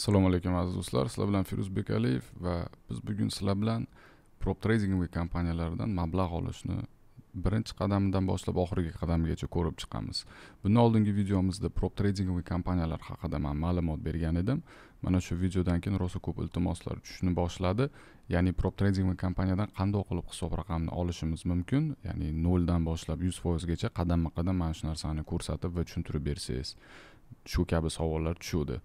assalomu alaykum aziz do'stlar sizlar bilan firuz bekaliyev va biz bugun sizlar bilan prop trading kompaniyalaridan mablag' olishni birinchi qadamdan boshlab oxirgi qadamgacha ko'rib chiqamiz bundan oldingi videomizda prop trading kompaniyalar haqida man ma'lumot bergan edim mana shu videodan keyin rosa ko'p iltimoslar tushishni boshladi ya'ni prop trading kompaniyadan qandoq qilib hisob raqamni olishimiz mumkin ya'ni noldan boshlab yuz foizgacha qadamma qadam mana shu narsani ko'rsatib va tushuntirib bersangiz shu kabi savollar tushuvdi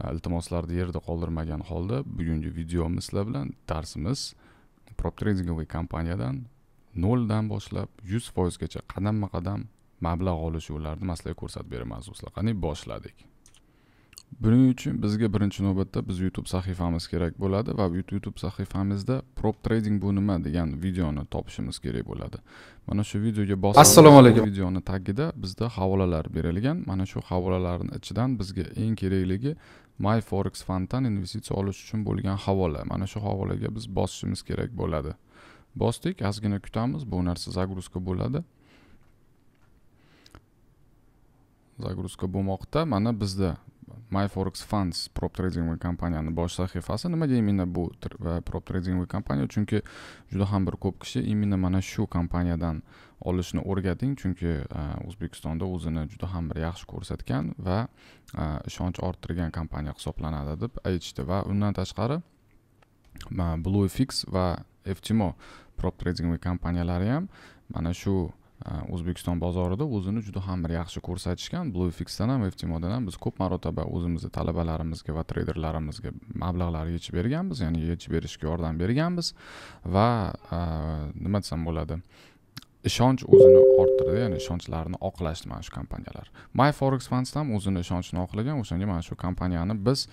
Э, iltimoslarni yerda qoldirmagan holda bugungi videomiz sizlar bilan darsimiz prop tradingovый kompaniyadan noldan boshlab yuz foizgacha qadamma qadam mablag' olish yo'llarini sizlarga ko'rsatib beraman do'stlar qani boshladik buning uchun bizga birinchi navbatda biz youtube sahifamiz kerak bo'ladi va youtube sahifamizda prop trading bu nima degan videoni topishimiz kerak bo'ladi mana shu videoga bosib assalomu alaykum videoni tagida bizda havolalar berilgan mana shu havolalarni ichidan bizga eng kerakligi my forex fanddan investitsiya olish uchun bo'lgan havola mana shu havolaga biz bosishimiz kerak bo'ladi bosdik ozgina kutamiz bu narsa загрузка bo'ladi загрузка bo'lmoqda mana bizda my forex funds prop trading kompaniyani bosh sahifasi nimaga именно bu prop trading kompaniya chunki juda ham bir ko'p kishi именно mana shu kompaniyadan olishni o'rgating chunki e, o'zbekistonda o'zini juda ham bir yaxshi ko'rsatgan va e, ishonch orttirgan kompaniya hisoblanadi deb aytishdi va undan tashqari bluefix va ftmo prop trading kompaniyalari ham mana shu e, o'zbekiston bozorida o'zini juda ham bir yaxshi ko'rsatishgan bluefixdan ham ftmodan ham biz ko'p marotaba o'zimizni talabalarimizga va treyderlarimizga mablag'lar yechib berganmiz ya'ni yechib berishga yordam berganmiz va nima desam bo'ladi ishonch o'zini orttirdi ya'ni ishonchlarini oqlashdi mana shu kompaniyalar my forex funds ham o'zini ishonchini oqlagan o'shanga mana shu kompaniyani biz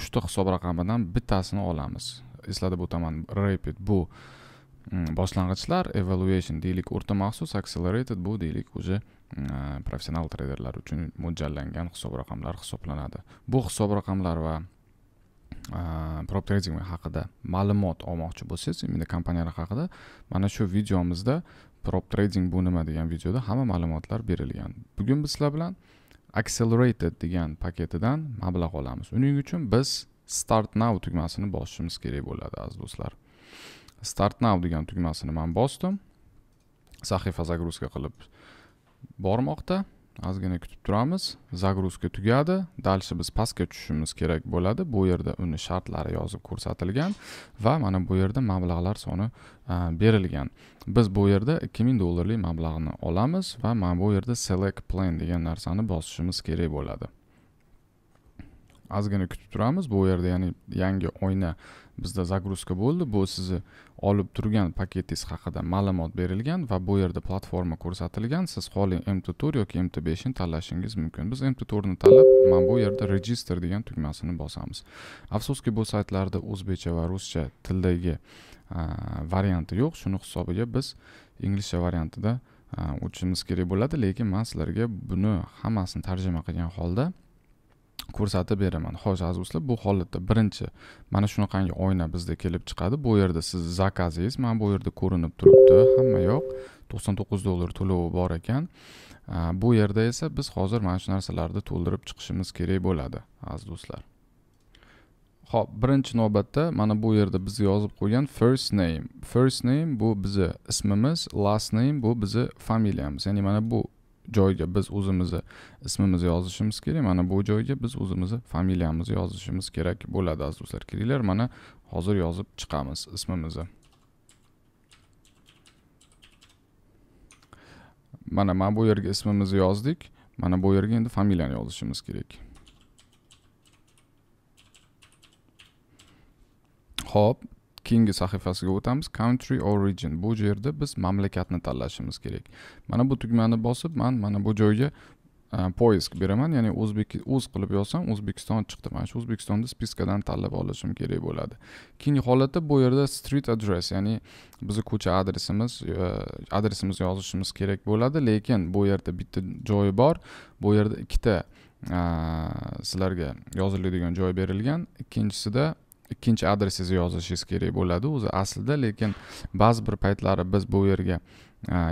uchta hisob raqamidan bittasini olamiz eslatib o'taman rapid bu mm, boshlang'ichlar evaluation deylik o'rta maxsus accelerated bu deylik o'zi mm, professional treyderlar uchun mo'ljallangan hisob raqamlar hisoblanadi bu hisob raqamlar va mm, uh, prop trading haqida ma'lumot olmoqchi bo'lsangiz именно kompaniyalar haqida mana shu videomizda prop trading bu nima degan videoda hamma ma'lumotlar berilgan bugun biz sizlar bilan accelerated degan paketidan mablag' olamiz uning uchun biz start now tugmasini bosishimiz kerak bo'ladi aziz do'stlar start now degan tugmasini man bosdim sahifa загрузка qilib bormoqda ozgina kutib turamiz загрузка tugadi дальше biz pastga tushishimiz kerak bo'ladi bu yerda uni shartlari yozib ko'rsatilgan va mana bu yerda mablag'lar soni e, berilgan biz bu yerda 2000 dollarlik mablag'ni olamiz va mana bu yerda select plan degan narsani bosishimiz kerak bo'ladi ozgina kutib turamiz bu yerda ya'ni yangi oyna bizda загрузка bo'ldi bu sizni olib turgan paketingiz haqida ma'lumot berilgan va bu yerda platforma ko'rsatilgan siz xohlang mt to'rt yoki mt beshni tanlashingiz mumkin biz mt to'rtni tanlab mana bu yerda register degan tugmasini bosamiz afsuski bu saytlarda o'zbekcha va ruscha tildagi varianti yo'q shuni hisobiga biz inglizcha variantida o'tishimiz kerak bo'ladi lekin man sizlarga buni hammasini tarjima qilgan holda ko'rsatib beraman xo'sh aziz do'stlar bu holatda birinchi mana shunaqangi oyna bizda kelib chiqadi bu yerda siz zakazingiz mana bu yerda ko'rinib turibdi hamma yoq to'qson to'qqiz dollar to'lovi bor ekan bu yerda esa biz hozir mana shu narsalarni to'ldirib chiqishimiz kerak bo'ladi aziz do'stlar ho'p birinchi navbatda mana bu yerda biz yozib qo'ygan first name first name bu bizni ismimiz last name bu bizni familiyamiz ya'ni mana bu joyga biz o'zimizni ismimizni yozishimiz kerak mana bu joyga biz o'zimizni familiyamizni yozishimiz kerak bo'ladi aziz do'stlar kiringlar mana hozir yozib chiqamiz ismimizni mana mana bu yerga ismimizni yozdik mana bu yerga endi familiyani yozishimiz kerak ho'p keyingi sahifasiga o'tamiz country origin bu yerda biz mamlakatni tanlashimiz kerak mana bu tugmani bosib man mana bu joyga e, poisk beraman ya'ni o'zbek o'z qilib yozsam o'zbekiston chiqdi mana shu o'zbekistonni spiskadan tanlab olishim kerak bo'ladi keyingi holatda bu yerda street address ya'ni bizni ko'cha adresimiz e, adresimiz yozishimiz kerak bo'ladi lekin bu yerda bitta joyi bor bu yerda ikkita e, sizlarga yoziladigan joy berilgan ikkinchisida ikkinchi adresingizni yozishingiz kerak bo'ladi o'zi aslida lekin ba'zi bir paytlari biz bu yerga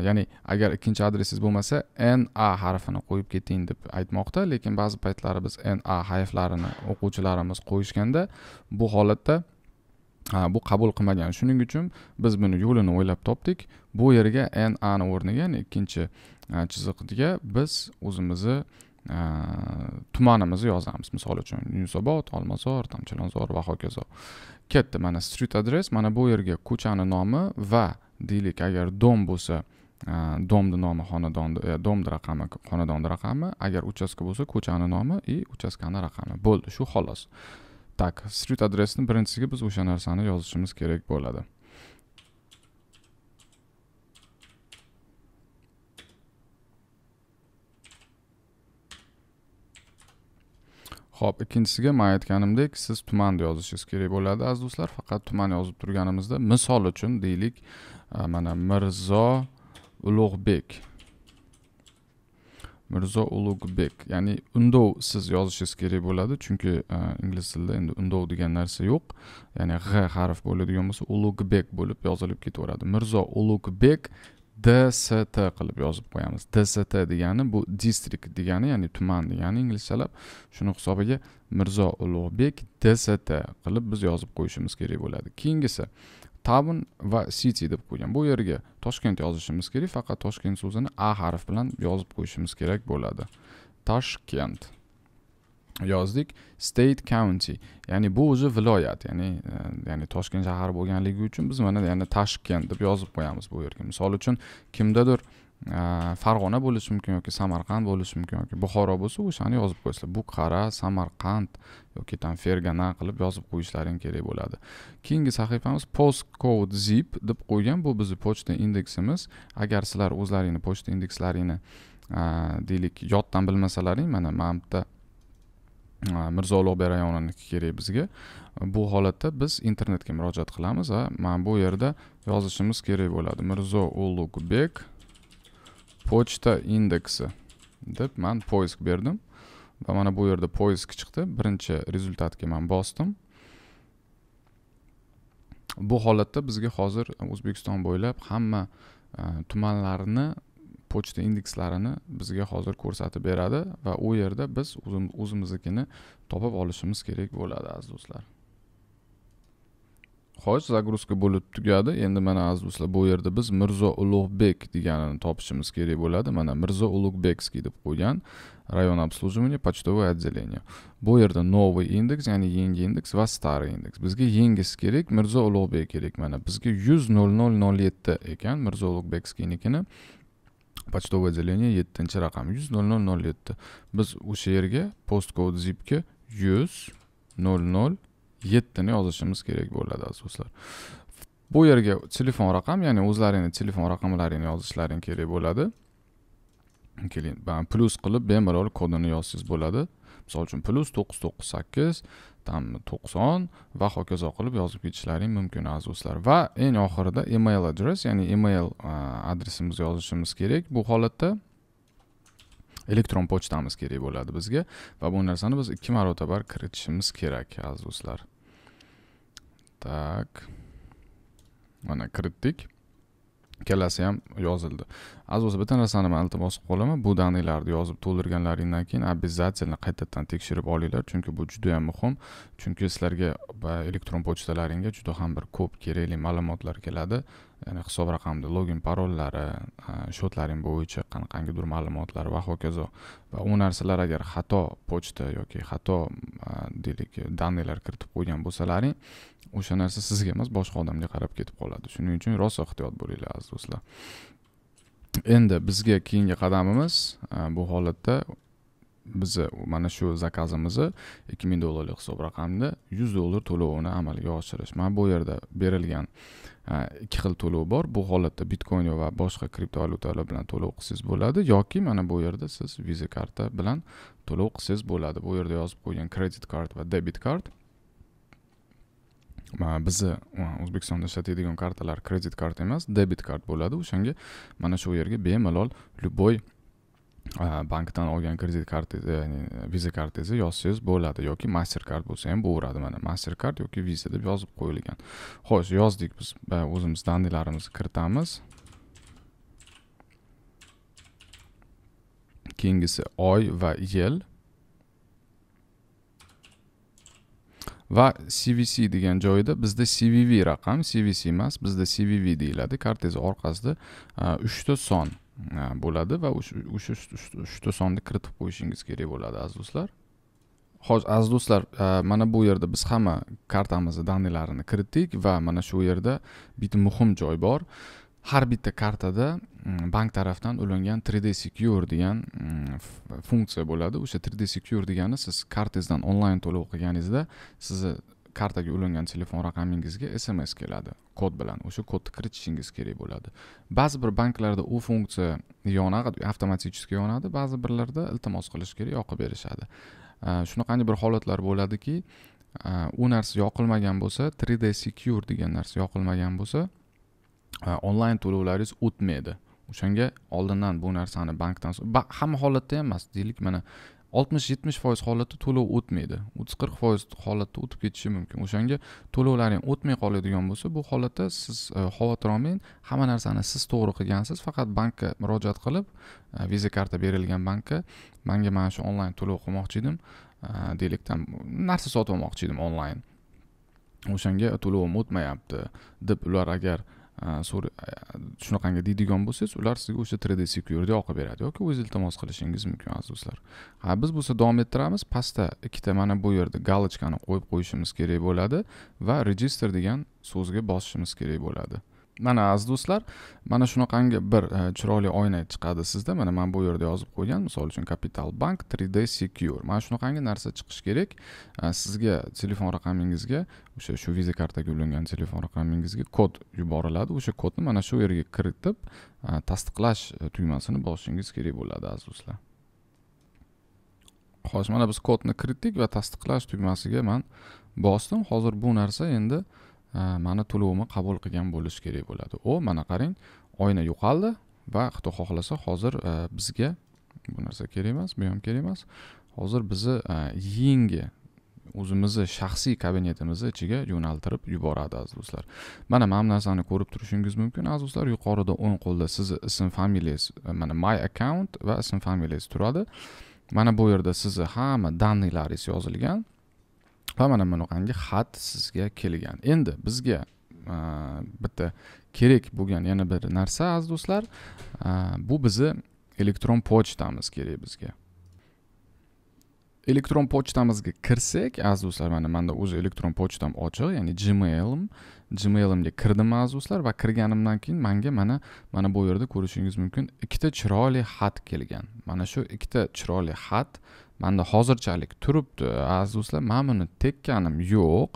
ya'ni agar ikkinchi adresingiz bo'lmasa na harfini qo'yib keting deb aytmoqda lekin ba'zi paytlari biz na hayflarini o'quvchilarimiz qo'yishganda bu holatda bu qabul qilmagan shuning uchun biz buni yo'lini o'ylab topdik bu yerga ni o'rniga ya'ni ikkinchi chiziqga biz o'zimizni Э, tumanimizni yozamiz misol uchun yunusobod olmazor chilonzor va hokazo ketdi mana street address mana bu yerga ko'chani nomi va deylik agar dom bo'lsa e, domni nomi xonadonni e, domni raqami xonadonni raqami agar uchastka bo'lsa ko'chani nomi и uchastkani raqami bo'ldi shu xolos так street adressni birinchisiga biz o'sha narsani yozishimiz kerak bo'ladi ho'p ikkinchisiga man aytganimdek siz tumanni yozishingiz kerak bo'ladi aziz do'stlar faqat tuman yozib turganimizda misol uchun deylik e, mana mirzo ulug'bek mirzo ulug'bek ya'ni undov siz yozishingiz kerak bo'ladi chunki e, ingliz tilida endi undov degan narsa yo'q ya'ni g harf bo'ladigan bo'lsa ulug'bek bo'lib yozilib ketaveradi mirzo ulug'bek dst qilib yozib qo'yamiz dst degani bu distrikt degani ya'ni tuman degani inglizchalab shuni hisobiga mirzo ulug'bek dst qilib biz yozib qo'yishimiz kerak bo'ladi keyingisi town va city deb qo'ygan bu yerga toshkent yozishimiz kerak faqat toshkent so'zini a harf bilan yozib qo'yishimiz kerak bo'ladi toshkent yozdik state county ya'ni bu o'zi viloyat ya'ni e, ya'ni toshkent shahar bo'lganligi uchun biz mana ya'ni tashkent deb yozib qo'yamiz bu yerga misol uchun kimdadir e, farg'ona bo'lishi mumkin yoki samarqand bo'lishi mumkin yoki buxoro bo'lsa o'shani yozib qo'yasizlar buqara samarqand yoki там fergana qilib yozib qo'yishlaring kerak bo'ladi keyingi sahifamiz post code zip deb qo'ygan bu bizni pochta indeksimiz agar sizlar o'zlaringni pochta indekslaringni e, deylik yoddan bilmasalaring mana mana bu yerda Э, mirzo ulug'bek rayonovniki kerak bizga э, bu holatda biz internetga murojaat qilamiz va mana bu yerda yozishimiz kerak bo'ladi mirzo ulug'bek pochta indeksi deb man poisk berdim va mana bu yerda poisk chiqdi birinchi rezultatga man bosdim bu holatda bizga hozir o'zbekiston bo'ylab hamma e, tumanlarni pochta indekslarini bizga hozir ko'rsatib beradi va u yerda biz o'zimiznikini topib olishimiz kerak bo'ladi aziz do'stlar xo'sh загрузка bo'lib tugadi endi mana aziz do'stlar bu yerda biz mirzo ulug'bek deganini topishimiz kerak bo'ladi mana mirzo ulug'bekskiy deb qo'ygan rayon обслуживания почтовое отделение bu yerda новый indeks ya'ni yangi indeks va старый indeks bizga yangisi kerak mirzo ulug'bek kerak mana bizga yuz nol nol nol yetti ekan mirzo ulug'bekskiynikini почтовый отделение yettinchi raqam yuz nol nol nol yetti biz o'sha yerga post kod zipga yuz nol nol yettini yozishimiz kerak bo'ladi aziz do'stlar bu yerga telefon raqam ya'ni o'zlaringni telefon raqamlaringni yozishlaring kerak bo'ladi keling plyus qilib bemalol kodini yozsangiz bo'ladi misol uchun plyus to'qqiz to'qqiz sakkiz там to'qson va hokazo qilib yozib ketishlaring mumkin aziz do'stlar va eng oxirida email adres ya'ni email adresimizni yozishimiz kerak bu holatda elektron pochtamiz kerak bo'ladi bizga va bu narsani biz ikki marotaba kiritishimiz kerak aziz do'stlar tak mana kiritdik ikkalasi ham yozildi aziz bitta narsani man iltimos qilib qolaman bu danniylarni yozib to'ldirganlaringdan keyin обязательно qaytadan tekshirib olinglar chunki bu juda yam muhim chunki sizlarga elektron pochtalaringga juda ham bir ko'p kerakli ma'lumotlar keladi ya'ni hisob raqamni login parollari shotlaring bo'yicha qanaqangidir ma'lumotlar va hokazo va u narsalar agar xato pochta yoki xato deylik danniylar kiritib qo'ygan bo'lsalaring o'sha narsa sizga emas boshqa odamga qarab ketib qoladi shuning uchun rosa ehtiyot bo'linglar aziz do'stlar endi bizga keyingi qadamimiz e, bu holatda bizni mana shu zakazimizni ikki ming dollarlik hisob raqamda yuz dollar to'lovini amalga oshirish mana bu yerda berilgan e, ikki xil to'lov bor bu holatda bitcoin va boshqa kriptovalyutalar bilan to'lov qilsangiz bo'ladi yoki mana bu yerda siz viza karta bilan to'lov qilsangiz bo'ladi bu yerda yozib qo'ygan kredit kart va debit kart bizni o'zbekistonda ishlatadigan kartalar kredit karta emas debit kart bo'ladi o'shanga mana shu yerga bemalol любой bankdan olgan kredit kartangizni e, ya'ni viza kartangizni yozsangiz bo'ladi yoki mastercard bo'lsa ham bo'laveradi mana mastercard yoki viza deb yozib qo'yilgan xo'sh yozdik biz o'zimiz данныйlarimizni kiritamiz keyingisi oy va yil va cvc degan joyda bizda cvv raqam cvc emas bizda cvv deyiladi kartangiz orqasida uchta son bo'ladi va o'sha uchta sonni kiritib qo'yishingiz kerak bo'ladi aziz do'stlar hozir aziz do'stlar mana bu yerda biz hamma kartamizni dannilarini kiritdik va mana shu yerda bitta muhim joy bor har bitta kartada Mm, bank tarafdan ulangan 3d secure degan mm, funksiya bo'ladi o'sha 3d secure degani siz kartangizdan onlayn to'lov qilganingizda sizni kartaga ulangan telefon raqamingizga sms keladi kod bilan o'sha kodni kiritishingiz kerak bo'ladi ba'zi bir banklarda u funksiya yonadi avtomatichески yonadi ba'zi birlarda iltimos qilish kerak yoqib berishadi shunaqangi bir holatlar bo'ladiki u narsa yoqilmagan bo'lsa 3d secure degan narsa yoqilmagan bo'lsa onlayn to'lovlaringiz o'tmaydi o'shanga oldindan bu narsani bankdan ba, hamma holatda ham emas deylik mana oltmish yetmish foiz holatda to'lov o'tmaydi o'ttiz qirq foiz holatda o'tib ketishi mumkin o'shanga to'lovlaring o'tmay qoladigan bo'lsa bu holatda siz e, xavotir olmang hamma narsani siz to'g'ri qilgansiz faqat bankka murojaat qilib e, viza karta berilgan bankka manga mana shu onlayn to'lov qilmoqchi edim e, deylik там narsa sotib olmoqchi edim onlayn o'shanga to'lovim o'tmayapti deb ular agar shunaqangi deydigan bo'lsangiz ular sizga o'sha 3d security oqib beradi yoki o'zingiz iltimos qilishingiz mumkin aziz do'stlar ha biz bo'lsa davom ettiramiz pastda ikkita mana bu yerda galochkani qo'yib qo'yishimiz kerak bo'ladi va register degan so'zga bosishimiz kerak bo'ladi mana aziz do'stlar mana shunaqangi bir e, chiroyli oyna chiqadi sizda mana man bu yerda yozib qo'ygan misol uchun capital bank 3d secure mana shunaqangi narsa chiqishi kerak e, sizga telefon raqamingizga o'sha shu viza kartaga ulangan telefon raqamingizga kod yuboriladi o'sha kodni mana shu yerga kiritib e, tasdiqlash tugmasini bosishingiz kerak bo'ladi aziz do'stlar xo'sh mana biz kodni kiritdik va tasdiqlash tugmasiga man bosdim hozir bu narsa endi Э, mani to'lovimni qabul qilgan bo'lishi kerak bo'ladi u mana qarang oyna yo'qoldi va xudo xohlasa hozir e, bizga bu narsa kerak emas bu ham kerak emas hozir bizni e, yangi o'zimizni shaxsiy kabinetimizni ichiga yo'naltirib yuboradi aziz do'stlar mana mana bu narsani ko'rib turishingiz mumkin aziz do'stlar yuqorida o'ng qo'lda sizni ism familiyangiz e, mana my account va ism familiyangiz turadi mana bu yerda sizni hamma dannilaringiz yozilgan va mana bunaqangi xat sizga kelgan endi bizga bitta kerak bo'lgan yana bir narsa aziz do'stlar bu bizni elektron pochtamiz kerak bizga elektron pochtamizga kirsak aziz do'stlar mana manda o'zi elektron pochtam ochiq ya'ni gmailim gmailimga kirdim aziz do'stlar va kirganimdan keyin manga mana mana bu yerda ko'rishingiz mumkin ikkita chiroyli xat kelgan mana shu ikkita chiroyli xat manda hozirchalik turibdi aziz do'stlar man buni tekkanim yo'q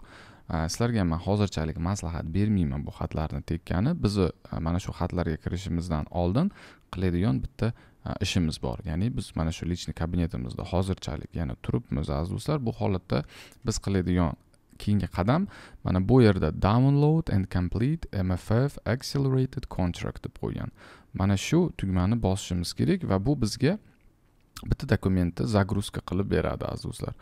sizlarga man hozirchalik maslahat bermayman bu xatlarni tekkani bizni mana shu xatlarga kirishimizdan oldin qiladigan bitta ishimiz bor ya'ni biz mana shu личный kabinetimizda hozirchalik yana turibmiz aziz do'stlar bu holatda biz qiladigan keyingi qadam mana bu yerda download and complete mff accelerated contract deb qo'ygan mana shu tugmani bosishimiz kerak va bu bizga bitta dokumentni загрузка qilib beradi aziz do'stlar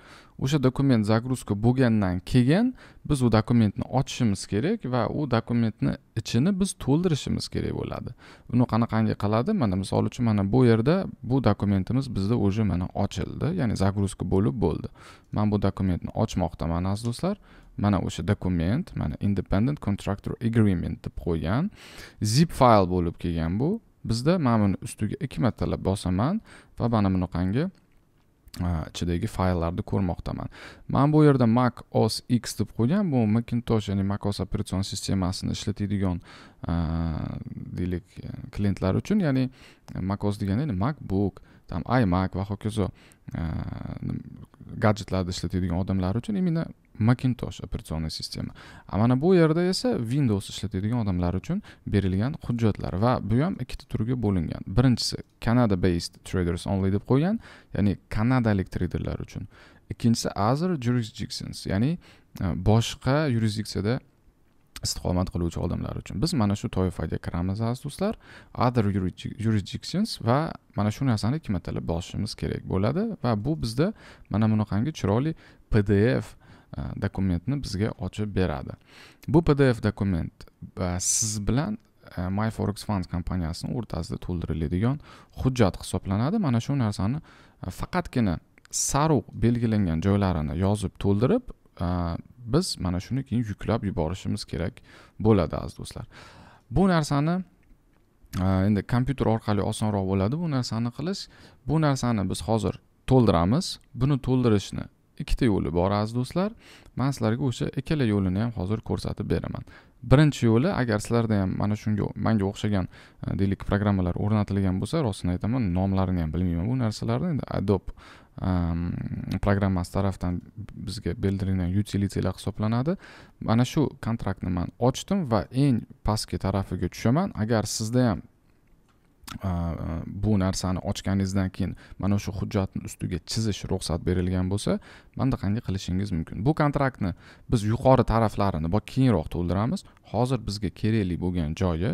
o'sha dokument загрузка bo'lgandan keyin biz u dokumentni ochishimiz kerak va u dokumentni ichini biz to'ldirishimiz kerak bo'ladi buni qanaqangi qiladi mana misol uchun mana bu yerda bu dokumentimiz bizda уже mana ochildi ya'ni загрузка bo'lib bo'ldi man bu dokumentni ochmoqdaman aziz do'stlar mana o'sha dokument mana independent contractor agreement deb qo'ygan zip fayl bo'lib kelgan bu bizda mana buni ustiga ikki martalab bosaman va mana bunaqangi ichidagi fayllarni ko'rmoqdaman man bu yerda mac os x deb qo'ygan bu macintosh ya'ni mac os operatsion sistemasini ishlatadigan deylik klientlar uchun ya'ni mac os endi macbook там imac va hokazo gadjetlarni ishlatadigan odamlar uchun именно macintosh operatsion sistema a mana bu yerda esa windows ishlatadigan odamlar uchun berilgan hujjatlar va bu ham ikkita turga bo'lingan birinchisi canada based traders only deb qo'ygan ya'ni kanadalik treyderlar uchun ikkinchisi other jurisdictions ya'ni e, boshqa yurisdiksiyada istiqomat qiluvchi odamlar uchun biz mana shu toifaga kiramiz aziz do'stlar other jurisdictions va mana shu narsani ikki martalab bosishimiz kerak bo'ladi va bu bizda mana bunaqangi chiroyli pdf dokumentni bizga ochib beradi bu pdf dokument siz bilan my forex funds kompaniyasini o'rtasida to'ldiriladigan hujjat hisoblanadi mana shu narsani faqatgina sariq belgilangan joylarini yozib to'ldirib biz mana shuni keyin yuklab yuborishimiz kerak bo'ladi aziz do'stlar bu narsani endi kompyuter orqali osonroq bo'ladi bu narsani qilish bu narsani biz hozir to'ldiramiz buni to'ldirishni ikkita yo'li bor aziz do'stlar man sizlarga o'sha ikkala yo'lini ham hozir ko'rsatib beraman birinchi yo'li agar sizlarda ham mana shunga manga o'xshagan e, deylik programmalar o'rnatilgan bo'lsa rostini aytaman nomlarini ham bilmayman bu narsalarni endi adobe ehm, programmasi tarafdan bizga bildirilgan utilitylar hisoblanadi mana shu kontraktni man ochdim va eng pastki tarafiga tushaman agar sizda ham bu narsani ochganingizdan keyin mana shu hujjatni ustiga chizish ruxsat berilgan bo'lsa mana qanday qilishingiz mumkin bu kontraktni biz yuqori taraflarini keyinroq to'ldiramiz hozir bizga kerakli bo'lgan joyi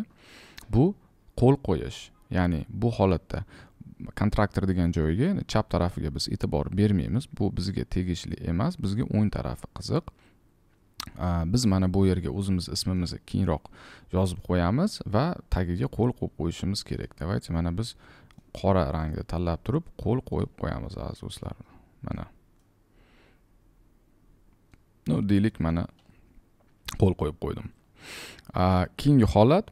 bu qo'l qo'yish ya'ni bu holatda kontraktor degan joyiga chap tarafiga biz e'tibor bermaymiz bu bizga tegishli emas bizga o'ng tarafi qiziq biz mana bu yerga o'zimiz ismimizni keyinroq yozib qo'yamiz va tagiga qo'l qo'yib qo'yishimiz kerak давайте mana biz qora rangni tanlab turib qo'l qo'yib qo'yamiz aziz do'stlar mana ну deylik mana qo'l qo'yib qo'ydim keyingi holat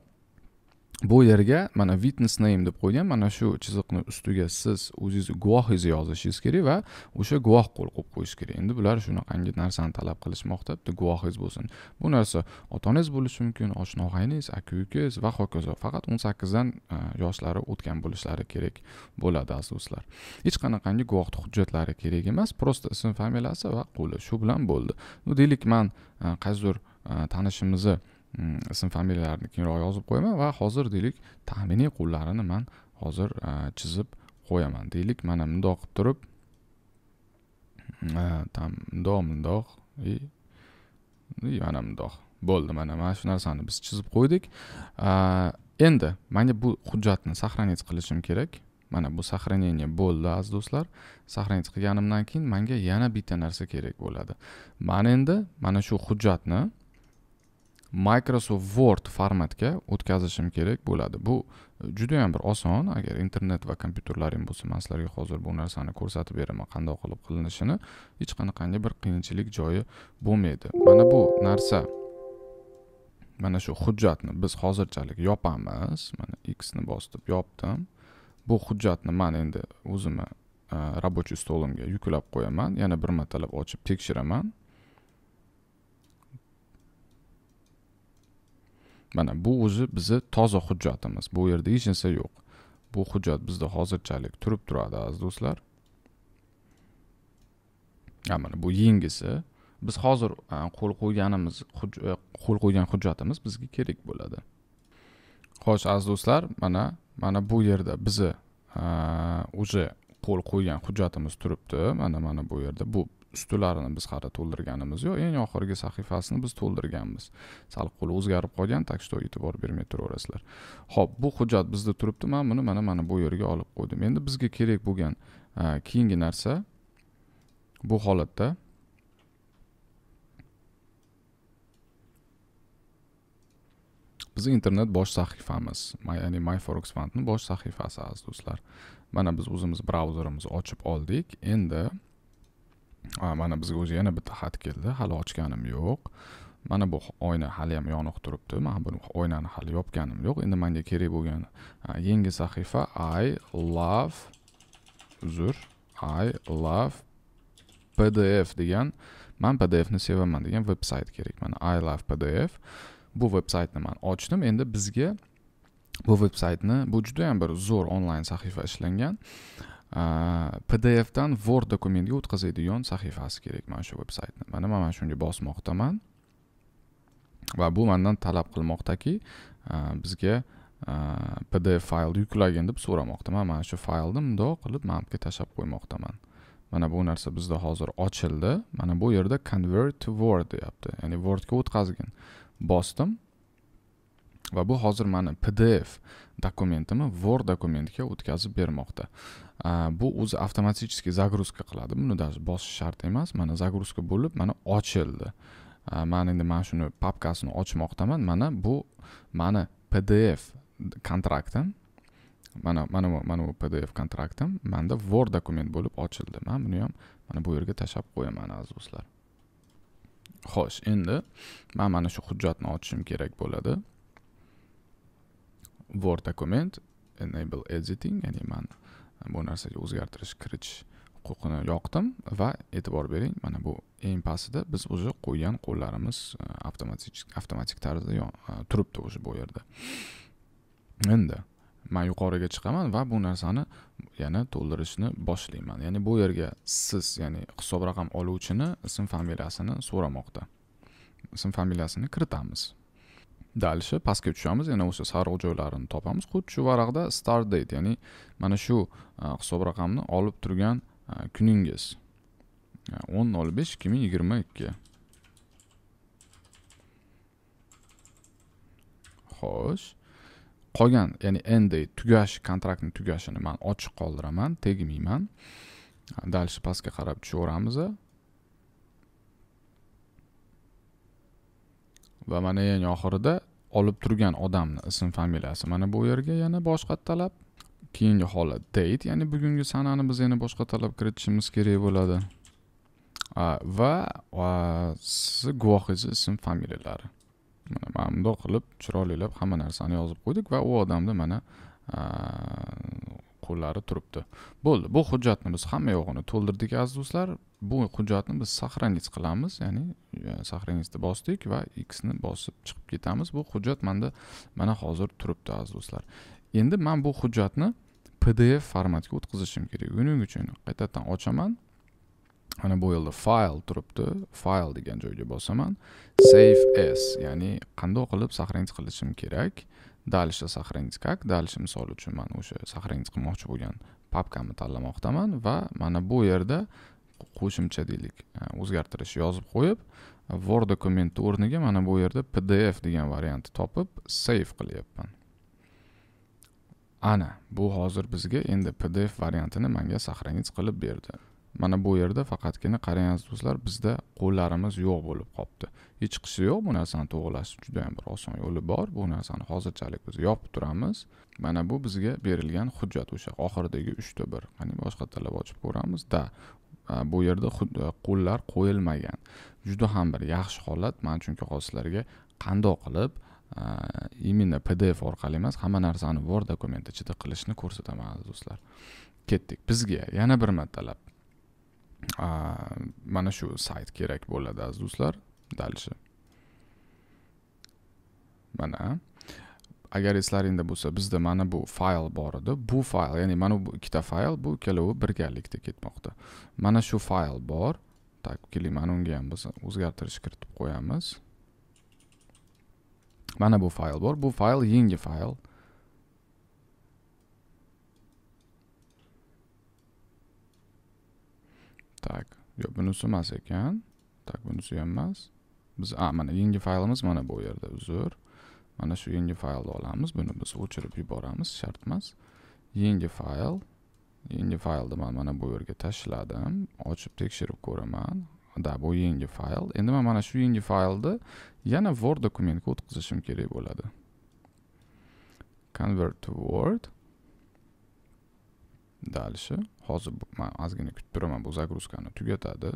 bu yerga mana witness name deb qo'ygan mana shu chiziqni ustiga siz o'zingiz guvohingizni yozishingiz kerak va o'sha guvoh qo'l qo'yib qo'yish kerak endi bular shunaqangi narsani talab qilishmoqda bitta guvohingiz bo'lsin bu narsa ota onangiz bo'lishi mumkin oshna og'ayningiz aka ukangiz va hokazo faqat o'n sakkizdan e, yoshlari o'tgan bo'lishlari kerak bo'ladi aziz do'stlar hech qanaqangi guvohni hujjatlari kerak emas просто ism familiyasi va qo'li shu bilan bo'ldi deylik man e, qaysidir e, tanishimizni Mm, ism familiyalarni keyinroq yozib qo'yaman va hozir deylik taxminiy qo'llarini man hozir e, chizib qo'yaman deylik mana mundoq qilib turib там e, mundoq mundoq и mana mundoq bo'ldi mana mana shu narsani biz chizib qo'ydik e, endi manga bu hujjatni сохранить qilishim kerak mana bu сохранение bo'ldi aziz do'stlar сохранить qilganimdan keyin manga yana bitta narsa kerak bo'ladi man endi mana shu hujjatni microsoft word formatga o'tkazishim kerak bo'ladi bu juda ham bir oson agar internet va kompyuterlaring bo'lsa man sizlarga hozir bu narsani ko'rsatib beraman qandoq qilib qilinishini hech qanaqangi bir qiyinchilik joyi bo'lmaydi mana bu narsa mana shu hujjatni biz hozirchalik yopamiz mana x ni bosib yopdim bu hujjatni man endi o'zimni e, рабочий stolimga yuklab qo'yaman yana bir martalab ochib tekshiraman mana bu o'zi bizni toza hujjatimiz bu yerda hech narsa yo'q bu hujjat bizda hozirchalik turib turadi aziz do'stlar mana bu yangisi biz hozir qo'l qo'yganimiz e, qo'l qo'ygan hujjatimiz bizga kerak bo'ladi xo'sh aziz do'stlar mana mana bu yerda bizni уже qo'l qo'ygan hujjatimiz turibdi mana mana bu yerda bu ustilarini biz hali to'ldirganimiz yo'q eng oxirgi sahifasini biz to'ldirganmiz sal qo'li o'zgarib qolgan так что e'tibor bermay turaverasizlar ho'p bu hujjat bizda turibdi man buni mana mana bu yerga olib qo'ydim endi bizga kerak bo'lgan e, keyingi narsa bu holatda bizni internet bosh sahifamiz ya'ni myforex fandni bosh sahifasi aziz do'stlar mana biz o'zimiz brauzerimizni ochib oldik endi mana bizga o'zi yana bitta xat keldi hali ochganim yo'q mana bu oyna ham yoniq turibdi man bu oynani hali yopganim yo'q endi manga kerak bo'lgan yangi sahifa i love uzr i love pdf degan man pdfni sevaman degan veb sayt kerak mana i love pdf bu veb saytni man ochdim endi bizga bu veb saytni bu juda yam bir zo'r onlayn sahifa ishlangan pdf dan word dokumentga o'tkazadigan sahifasi kerak mana shu veb saytni mana man mana shunga bosmoqdaman va bu mandan talab qilmoqdaki bizga pdf faylni yuklagin deb so'ramoqda man mana shu faylni mundoq qilib mana buga tashlab qo'ymoqdaman mana bu narsa bizda hozir ochildi mana bu yerda convert to word deyapti ya'ni wordga o'tkazgin bosdim va bu hozir mani pdf dokumentimni word dokumentga o'tkazib bermoqda bu o'zi avtomatichески загрузка qiladi buni даже bosish shart emas mana загрузка bo'lib mana ochildi man endi mana shuni papkasini ochmoqdaman mana bu mani pdf kontraktim mana mana bu mana bu pdf kontraktim manda word dokument bo'lib ochildi man buni ham mana bu yerga tashlab qo'yaman aziz do'stlar xo'sh endi man mana shu hujjatni ochishim kerak bo'ladi word dokument enable editing ya'ni mana bu narsaga o'zgartirish kiritish huquqini yoqdim va e'tibor bering mana bu eng pastida biz o'zi qo'ygan qo'llarimiz e, avtomatik avtomatik tarzda e, turibdi o'sha bu yerda endi man yuqoriga chiqaman va bu narsani yana to'ldirishni boshlayman ya'ni bu yerga siz ya'ni hisob raqam oluvchini ism familiyasini so'ramoqda ism familiyasini kiritamiz dalishi pastga tushamiz yana o'sha sariq joylarini topamiz xuddi shu varaqda start date ya'ni mana shu e, hisob raqamni olib turgan e, kuningiz e, o'n nol besh ikki ming yigirma ikki xo'sh qolgan ya'ni end date tugash kontraktni tugashini man ochiq qoldiraman tegmayman дальше pastga qarab tushaveramiz va mana eng oxirida olib turgan odamni ism familiyasi mana bu yerga yana boshqa talab keyingi holat date ya'ni bugungi sanani biz yana boshqa talab kiritishimiz kerak bo'ladi va sizni guvohingizni ism familiyalari mana mana bundoq qilib chiroylilab hamma narsani yozib qo'ydik va u odamni mana qo'llari turibdi bo'ldi bu hujjatni biz hamma yo'g'ini to'ldirdik aziz do'stlar bu hujjatni biz сохранец qilamiz ya'ni сохранецni e, bosdik va x ni bosib chiqib ketamiz bu hujjat manda mana hozir turibdi aziz do'stlar endi man bu hujjatni pdf formatga o'tkazishim kerak buning uchun qaytadan ochaman mana bu yerda fayl turibdi fayl degan joyga bosaman save as ya'ni qandoq qilib сохранец qilishim kerak дальше сохранить как дальше misol uchun man o'sha сохранить qilmoqchi bo'lgan papkamni tanlamoqdaman va mana bu yerda qo'shimcha deylik e, o'zgartirish yozib qo'yib word dokumentni o'rniga mana bu yerda pdf degan variantni topib save qilyapman ana bu hozir bizga endi pdf variantini manga сохранить qilib berdi mana bu yerda faqatgina qarangiz do'stlar bizda qo'llarimiz yo'q bo'lib qolibdi hech qisi yo'q bu narsani to'g'irlash juda ham bir oson yo'li bor bu narsani hozirchalik biz yopib turamiz mana bu bizga berilgan hujjat o'sha oxiridagi uchta bir qani boshqa tilib ochib ko'ramiz da Э, bu yerda e, qo'llar qo'yilmagan juda ham bir yaxshi holat man chunki hozir sizlarga qandoq qilib e, именно pdf orqali emas hamma narsani word dokument ichida qilishni ko'rsataman aziz do'stlar ketdik bizga yana bir matalab e, mana shu sayt kerak bo'ladi aziz do'stlar дальше mana agar eslaringda bo'lsa bizda mana bu fayl bor edi bu fayl ya'ni mana bu ikkita fayl bu ikkalovi birgalikda ketmoqda mana shu fayl bor так keling mana unga ham biz o'zgartirish kiritib qo'yamiz mana bu fayl bor bu fayl yangi fayl tak yo'q bunisi emas ekan tak bunisi ham emas biz a mana yangi faylimiz mana bu yerda uzr mana shu yangi faylni olamiz buni biz o'chirib yuboramiz shart emas yangi fayl yangi faylni man mana bu yerga tashladim ochib tekshirib ko'raman da bu yangi fayl endi man mana shu yangi faylni yana word dokumentga o'tkazishim kerak bo'ladi convert to word дальше hozir man ozgina kutib turaman bu zagruzkani tugatadi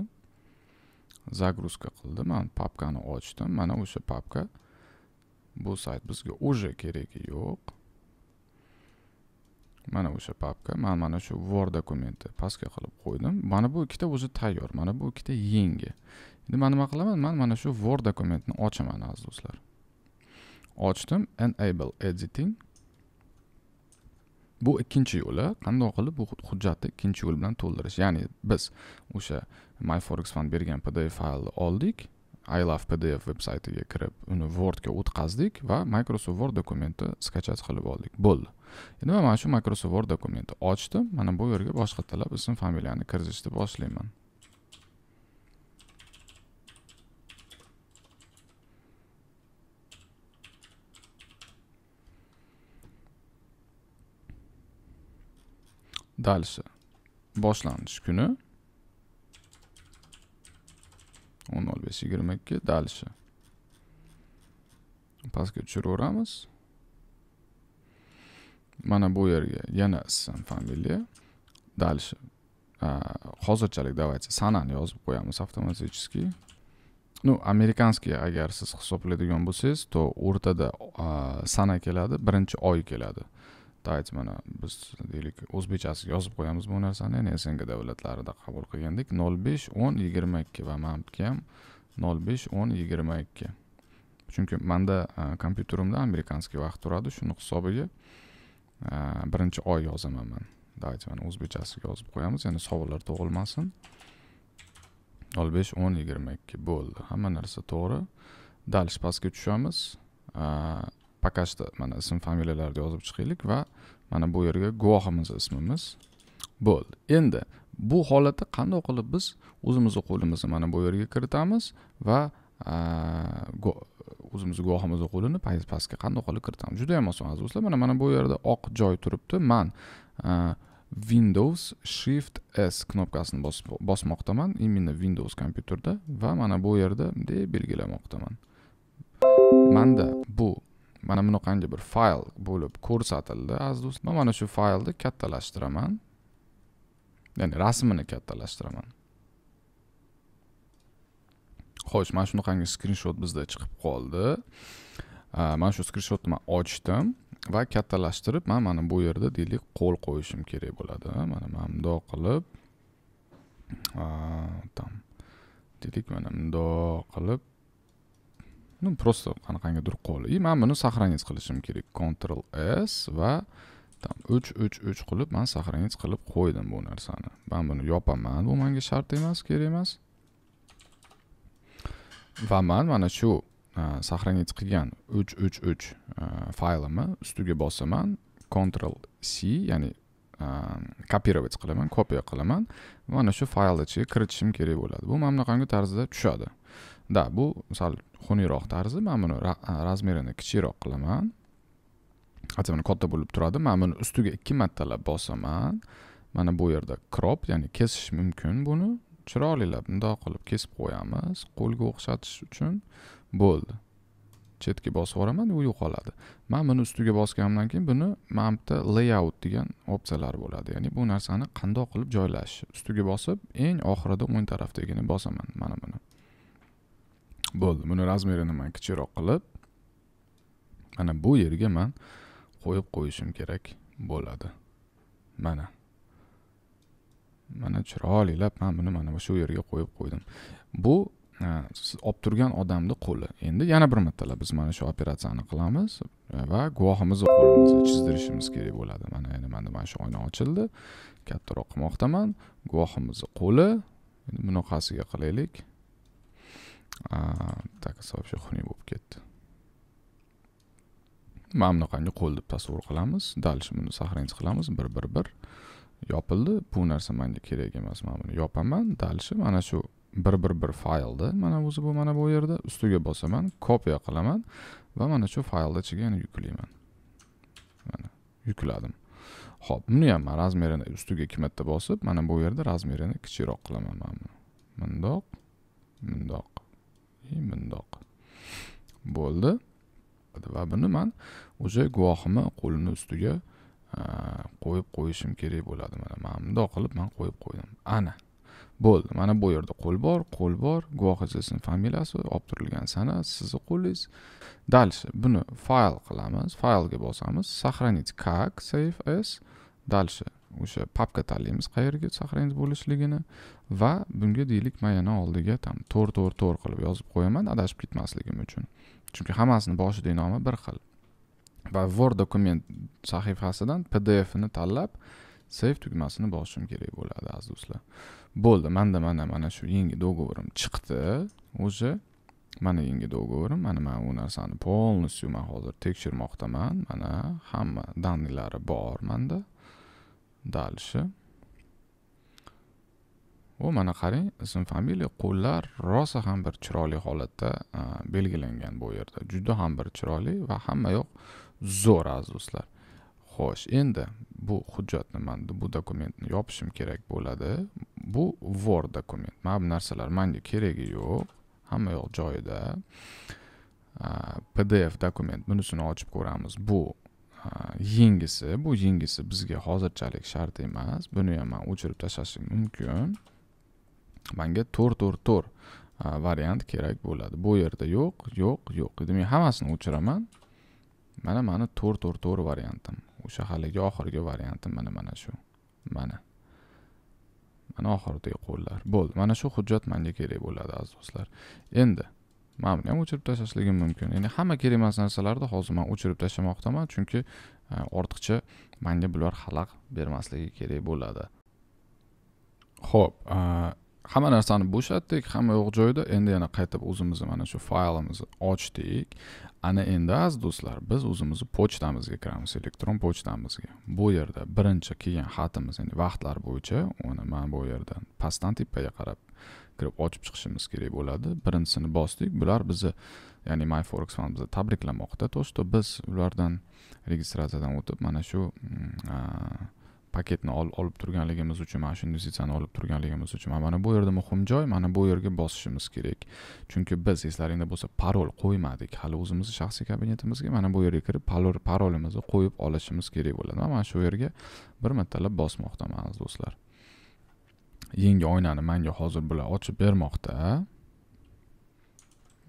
загрузка qildi man papkani ochdim mana o'sha papka bu sayt bizga уже keragi yo'q mana o'sha papka man mana shu word dokumenti pastga qilib qo'ydim mana bu ikkita o'zi tayyor mana bu ikkita yangi endi man nima qilaman man mana shu word dokumentni ochaman aziz do'stlar ochdim enable editing bu ikkinchi yo'li qandoq qilib bu hujjatni ikkinchi yo'l bilan to'ldirish ya'ni biz o'sha myforex fan bergan pdf faylni oldik i love pdf veb saytiga kirib uni wordga o'tkazdik va microsoft word dokumenti skachat qilib oldik bo'ldi endi mana shu microsoft word dokumenti ochdim mana bu yerga boshqa talab ism familiyani kiritishni boshlayman дальше boshlanish kuni o'n nol besh Paske ikki дальше pastga tushiraveramiz mana bu yerga yana ism familiya дальше hozirchalik давайте sanani yozib qo'yamiz avtomatichески ну amerikanskiy agar siz hisoblaydigan bo'lsangiz то o'rtada sana keladi birinchi oy keladi tayt mana biz deylik o'zbekchasiga yozib qo'yamiz bu narsani ya'ni sng davlatlarida qabul qilgandik nol besh o'n yigirma ikki va manbga ham nol besh o'n yigirma ikki chunki manda e, kompyuterimda amerikanskiy vaqt turadi shuni hisobiga e, birinchi oy yozaman man давайте mana o'zbekchasiga yozib qo'yamiz ya'ni savollar tug'ilmasin nol besh o'n yigirma ikki bo'ldi hamma narsa to'g'ri дальше pastga tushamiz e, что mana ism familiyalarni yozib chiqaylik va mana bu yerga guvohimiz ismimiz bo'ldi endi bu holatda qanday qilib biz o'zimizni qo'limizni mana bu yerga kiritamiz va o'zimizni guvohimizni qo'lini past pastga qanday qilib kiritamiz juda yam oson aziz do'stlar mana mana bu yerda oq joy turibdi man windows shift s knopkasini bosmoqdaman именно windows kompyuterda va mana bu yerda bunday belgilamoqdaman manda bu mana bunaqangi bir fayl bo'lib ko'rsatildi aziz do'stlar man mana shu faylni kattalashtiraman ya'ni rasmini kattalashtiraman xo'sh mana shunaqangi skrinshot bizda chiqib qoldi mana shu skrinshotni man ochdim va kattalashtirib man mana bu yerda deylik qo'l qo'yishim kerak bo'ladi mana mana bundoq qilib там deylik mana bundoq qilib ну просто qanaqangidir qo'l и man buni сохранить qilishim kerak control s va там uch uch uch qilib man сохранить qilib qo'ydim bu narsani man buni yopaman bu manga shart emas kerak emas va man mana shu сохранить qilgan uch uch uch faylimni ustiga bosaman control c ya'ni kopировать qilaman kopiya qilaman mana shu fayl ichiga kiritishim kerak bo'ladi bu mana bunaqangi tarzda tushadi да bu sal xunukroq tarzi man buni razmerini kichikroq qilaman hatto mana katta bo'lib turadi man buni ustiga ikki martalab bosaman mana bu yerda crop ya'ni kesish mumkin buni chiroylilab bundoq qilib kesib qo'yamiz qo'lga o'xshatish uchun bo'ldi chetga bosib yuboraman u yo'qoladi man buni ustiga bosganimdan keyin buni mana bu yerda layout degan opsiyalar bo'ladi ya'ni bu narsani qandoq qilib joylash ustiga bosib eng oxirida o'ng tarafdagini bosaman mana buni bo'ldi buni razmerini man kichikroq qilib mana bu yerga man qo'yib qo'yishim kerak bo'ladi mana mana chiroylilab man buni mana shu yerga qo'yib qo'ydim bu e, olib turgan odamni qo'li endi yana bir martalab biz mana shu operatsiyani qilamiz va guvohimizni qo'limizni chizdirishimiz kerak bo'ladi mana endi mana mana shu oyna ochildi kattaroq qilmoqdaman guvohimizni qo'li endi bunaqasiga qilaylik takasi вообще xunuk bo'lib ketdi mana bunaqangi qo'l deb tasavvur qilamiz дальше buni сохранить qilamiz bir bir bir yopildi bu narsa menga kerak emas man buni yopaman дальше mana shu bir bir bir faylni mana o'zi bu mana bu yerda ustiga bosaman kopiya qilaman va mana shu faylni ichiga yana yuklayman mana yukladim ho'p buni ham man razmerini ustiga ikki marta bosib mana bu yerda razmerini kichikroq qilaman mana buni mundoq mundoq mundoq bo'ldi va buni man уже guvohimni qo'lini ustiga qo'yib qo'yishim kerak bo'ladi mana man bundoq qilib man qo'yib qo'ydim ana bo'ldi mana bu yerda qo'l bor qo'l bor guvoh familiyasi olib turilgan sana sizni qo'lingiz дальше buni fayl qilamiz faylga bosamiz сохранить как save as дальше o'sha papka tanlaymiz qayerga сохранить bo'lishligini va bunga deylik man yana oldiga там to'r to'r to'r qilib yozib qo'yaman adashib ketmasligim uchun chunki hammasini boshidagi nomi bir xil va word dokument sahifasidan pdfni tanlab save tugmasini bosishim kerak bo'ladi aziz do'stlar bo'ldi manda mana mana shu yangi договорim chiqdi уже mana yangi договорim mana man u narsani полностью man hozir tekshirmoqdaman mana hamma данныйlari bor manda дальше u mana qarang ism familiya qo'llar rosa ham bir chiroyli holatda e, belgilangan bu yerda juda ham bir chiroyli va hamma yoq zo'r aziz do'stlar xo'sh endi bu hujjatni man bu dokumentni yopishim kerak bo'ladi bu word dokument mana bu narsalar manga keragi yo'q hamma yoq joyida e, pdf dokument bunisini ochib ko'ramiz bu yengisi bu yengisi bizga hozirchalik shart emas buni ham man o'chirib tashlashim mumkin manga to'rt to'rt to'rt variant kerak bo'ladi bu yerda yo'q yo'q yo'q demak hammasini o'chiraman mana mani to'rt to'rt to'rt variantim o'sha haligi oxirgi variantim mana mana shu mana mana oxiridagi qo'llar bo'ldi mana shu hujjat menga kerak bo'ladi aziz do'stlar endi mana buni ham o'chirib tashlashligim mumkin ya'ni hamma kerak emas narsalarni hozir man o'chirib tashlamoqdaman chunki e, ortiqcha manga bular xalaqit bermasligi kerak bo'ladi ho'p e, hamma narsani bo'shatdik hamma yo'q joyda endi yana qaytib o'zimizni mana shu faylimizni ochdik ana endi aziz do'stlar biz o'zimizni pochtamizga kiramiz elektron pochtamizga bu yerda birinchi kelgan xatimiz ya'ni vaqtlar bo'yicha uni man bu yerdan pastdan tepaga qarab kirib ochib chiqishimiz kerak bo'ladi birinchisini bosdik bular bizni ya'ni myforex fond bizni tabriklamoqda то что biz ulardan registratsiyadan o'tib mana shu mm, paketni olib turganligimiz uchun mana shu investitsiyani olib turganligimiz uchun mana bu yerda muhim joy mana bu yerga bosishimiz kerak chunki biz eslaringda bo'lsa parol qo'ymadik hali o'zimizni shaxsiy kabinetimizga mana bu yerga kirib parol parolimizni qo'yib olishimiz kerak bo'ladi mana shu yerga bir martalab bosmoqdaman aziz do'stlar yangi oynani manga hozir bular ochib bermoqda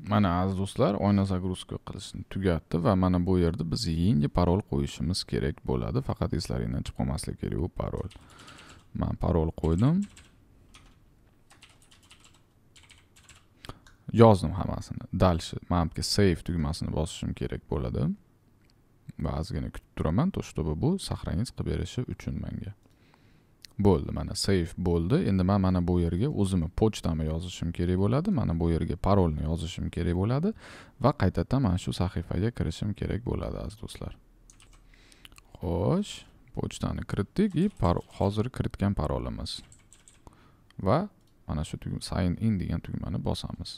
mana aziz do'stlar oyna загрузка qilishni tugatdi va mana bu yerda biz yangi parol qo'yishimiz kerak bo'ladi faqat eslaringdan chiqib qolmasligi kerak bu parol man parol qo'ydim yozdim hammasini дальше mana bu save tugmasini bosishim kerak bo'ladi va ozgina kutib turaman то чтобы bu сохранить qilib berishi uchun menga bo'ldi mana save bo'ldi endi man mana bu yerga o'zimni pochtamni yozishim kerak bo'ladi mana bu yerga parolni yozishim kerak bo'ladi va qaytadan mana shu sahifaga kirishim kerak bo'ladi aziz do'stlar xo'sh pochtani kiritdik и hozir kiritgan parolimiz va mana shu sign in degan tugmani bosamiz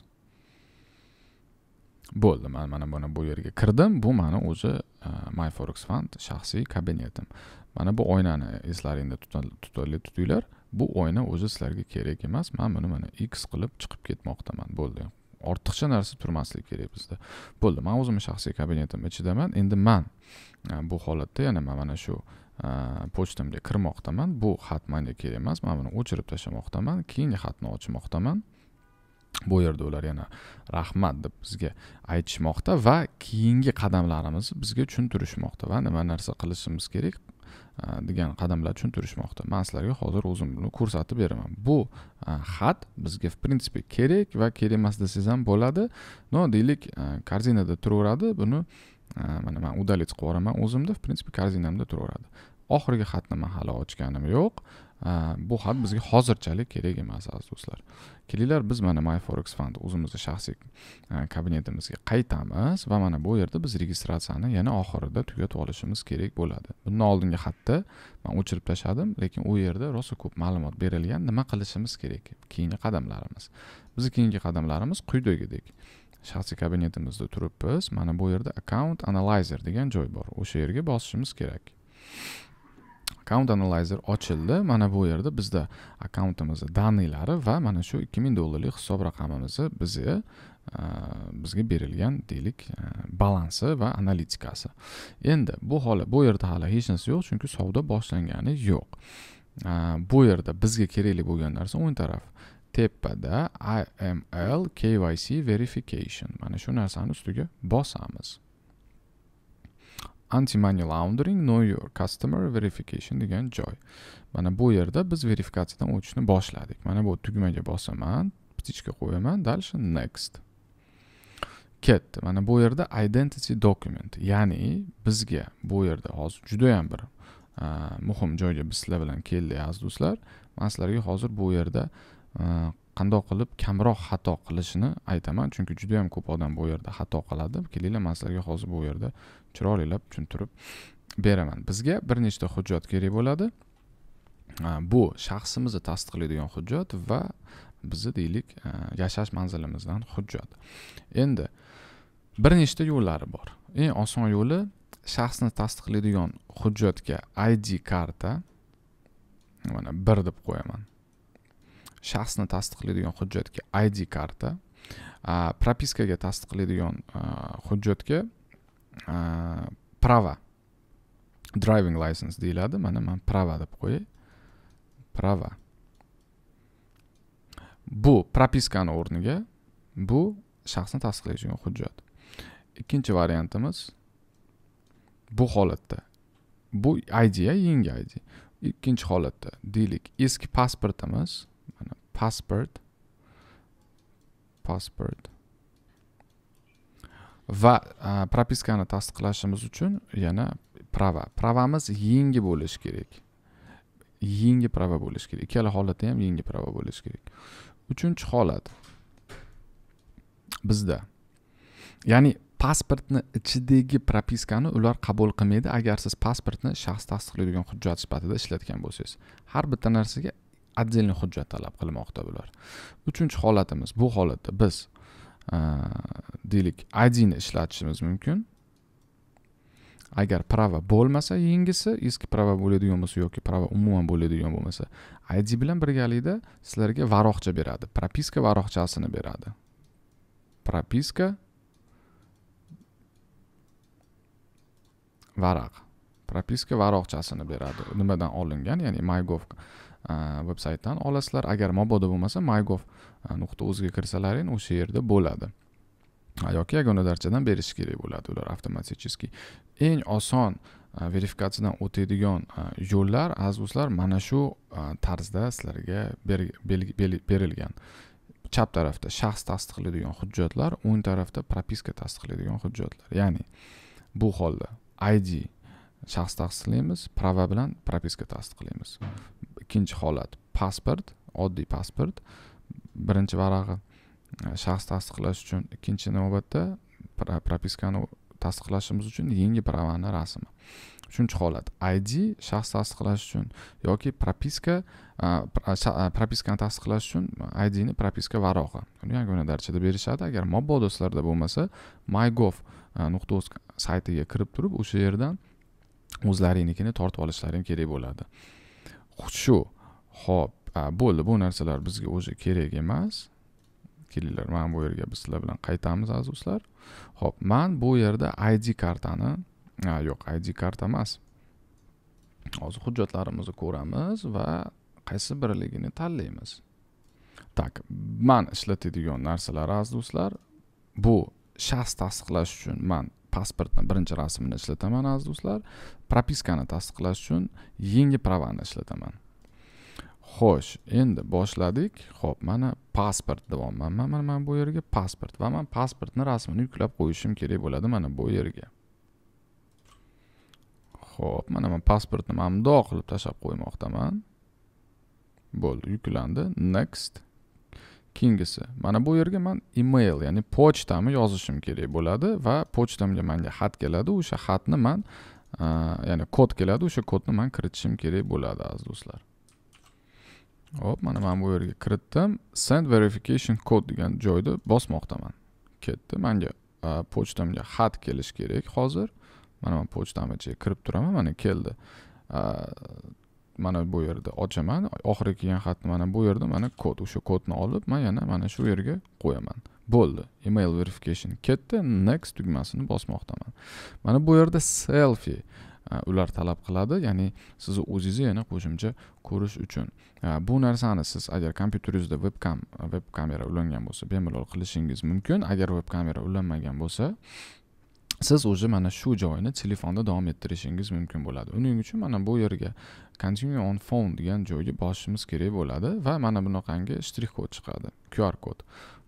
bo'ldi man mana buni bu yerga kirdim bu mani o'zi e, myforex fund shaxsiy kabinetim mana bu oynani eslaringda tutinglar bu oyna o'zi sizlarga kerak emas man buni mana x qilib chiqib ketmoqdaman bo'ldi ortiqcha narsa turmasligi kerak bizda bo'ldi man o'zimni shaxsiy kabinetim ichidaman endi man e, bu holatda yana man mana shu e, pochtamga kirmoqdaman bu xat manga kerak emas man buni o'chirib tashlamoqdaman keyingi xatni ochmoqdaman bu yerda ular yana rahmat deb bizga aytishmoqda va keyingi qadamlarimizni bizga tushuntirishmoqda va nima narsa qilishimiz kerak degan qadamlar tushuntirishmoqda man sizlarga hozir o'zim buni ko'rsatib beraman bu xat bizga в принципе kerak va kerak emas desangiz ham bo'ladi но deylik korzinada turaveradi buni mana man удалить qilib yuboraman o'zimda в принципе korzinamda turaveradi oxirgi xatni man hali ochganim yo'q bu xat bizga hozirchalik kerak emas aziz do'stlar kelinglar biz mana my forex fund o'zimizni shaxsiy kabinetimizga qaytamiz va mana bu yerda biz registratsiyani yana oxirida tugatib olishimiz kerak bo'ladi bundan oldingi xatda man o'chirib tashladim lekin u yerda rosa ko'p ma'lumot berilgan nima qilishimiz kerak keyingi qadamlarimiz bizni keyingi qadamlarimiz quyidagidek shaxsiy kabinetimizda turibmiz mana bu yerda account analyzer degan joy bor o'sha yerga bosishimiz kerak account analyzer ochildi mana bu yerda bizda akkauntimizni danniylari va mana shu 2000 dollarlik hisob raqamimizni bizga e, bizga berilgan deylik e, balansi va analitikasi endi bu holat bu yerda hali hech narsa yo'q chunki savdo boshlangani yo'q e, bu yerda bizga kerakli bo'lgan narsa o'ng taraf tepada iml kyc verification mana shu narsani ustiga bosamiz anti money laundering know your customer verification degan joy mana bu yerda biz verifikatsiyadan o'tishni boshladik mana bu tugmaga bosaman pitichka qo'yaman дальше next ketdi mana bu yerda identity document ya'ni bizga bu yerda hozir judayam bir muhim joyga biz sizlar bilan keldik aziz do'stlar man sizlarga hozir bu yerda qandoq qilib kamroq xato qilishni aytaman chunki juda yam ko'p odam bu yerda xato qiladi kelinglar man sizlarga hozir bu yerda chiroylilab tushuntirib beraman bizga bir nechta hujjat kerak bo'ladi bu shaxsimizni tasdiqlaydigan hujjat va bizni deylik yashash manzilimizdan hujjat endi bir nechta yo'llari bor eng oson yo'li shaxsni tasdiqlaydigan hujjatga id karta mana bir deb qo'yaman shaxsni tasdiqlaydigan hujjatga id karta propiskaga tasdiqlaydigan hujjatga prava driving license deyiladi mana man prava deb qo'yay prava bu propiskani o'rniga bu shaxsni tasdiqlaydigan hujjat ikkinchi variantimiz bu holatda bu id yangi id ikkinchi holatda deylik eski pasportimiz mana pasport pasport va propiskani tasdiqlashimiz uchun yana prava pravamiz yangi bo'lishi kerak yangi prava bo'lishi kerak ikkala holatda ham yangi prava bo'lishi kerak uchinchi holat bizda ya'ni pasportni ichidagi propiskani ular qabul qilmaydi agar siz pasportni shaxs tasdiqlaydigan hujjat sifatida ishlatgan bo'lsangiz har bitta narsaga отдельный hujjat talab qilmoqda bular uchinchi holatimiz bu holatda biz deylik один ishlatishimiz mumkin agar prava bo'lmasa yengisi eski prava bo'ladigan bo'lsa yoki prava umuman bo'ladigan bo'lmasa id bilan birgalikda sizlarga varoqcha beradi propiska varoqchasini beradi propiska varaq propiska varoqchasini beradi nimadan olingan ya'ni maygov veb saytdan olasizlar agar mabodo bo'lmasa uh, nuqta o'ziga kirsalaring o'sha yerda bo'ladi yoki darchadan berish kerak bo'ladi ular avtomaticheski eng oson verifikatsiyadan o'tadigan yo'llar aziz do'stlar mana shu tarzda sizlarga berilgan chap tarafda shaxs tasdiqlaydigan hujjatlar o'ng tarafda propiska tasdiqlaydigan hujjatlar ya'ni bu holda id shaxs tasdiqlaymiz prava bilan propiska tasdiqlaymiz ikkinchi holat pasport oddiy pasport birinchi varag'i e, shaxs tasdiqlash uchun ikkinchi navbatda propiskani tasdiqlashimiz uchun yangi pravani rasmi uchinchi holat id shaxs tasdiqlash uchun yoki propiska e, e, propiskani tasdiqlash uchun idni propiska varog'i uni yagona darchada berishadi agar mobodo sizlarda bo'lmasa mygov nuqta uz saytiga kirib turib o'sha yerdan o'zlaringnikini tortib olishlaring kerak bo'ladi shu ho'p ha bo'ldi bu narsalar bizga уже kerak emas kelinglar mana bu yerga biz sizlar bilan qaytamiz aziz do'stlar ho'p man bu yerda id kartani yo'q id karta emas hozir hujjatlarimizni ko'ramiz va qaysi birligini tanlaymiz так man ishlatadigan narsalar aziz do'stlar bu shaxs tasdiqlash uchun man pasportni birinchi rasmini ishlataman aziz do'stlar propiskani tasdiqlash uchun yangi pravani ishlataman xo'sh endi boshladik ho'p mana pasport deyapman mana mana bu yerga pasport va man pasportni rasmini yuklab qo'yishim kerak bo'ladi mana bu yerga ho'p mana man pasportni mana bundoq qilib tashlab qo'ymoqdaman bo'ldi yuklandi next keyingisi mana bu yerga man email ya'ni pochtamni yozishim kerak bo'ladi va pochtamga manga xat keladi o'sha xatni man ya'ni kod keladi o'sha kodni man kiritishim kerak bo'ladi aziz do'stlar hop mana mana bu yerga kiritdim send verification code degan joyda bosmoqdaman ketdi manga pochtamga xat kelishi kerak hozir mana man pochtam ichiga kirib turaman mana keldi mana bu yerda ochaman oxiri kelgan xatni mana bu yerda mana kod o'sha kodni olib man yana mana shu yerga qo'yaman bo'ldi email verification ketdi next tugmasini bosmoqdaman mana bu yerda selfie Э, ular talab qiladi ya'ni sizni o'zingizni yana qo'shimcha ko'rish uchun э, bu narsani siz agar kompyuteringizda vebkam veb kamera ulangan bo'lsa bemalol qilishingiz mumkin agar veb kamera ulanmagan bo'lsa siz o'zi mana shu joyni telefonda davom ettirishingiz mumkin bo'ladi uning uchun mana bu yerga continue on phone degan joyga bosishimiz kerak bo'ladi va mana bunaqangi shtrix kod chiqadi qr kod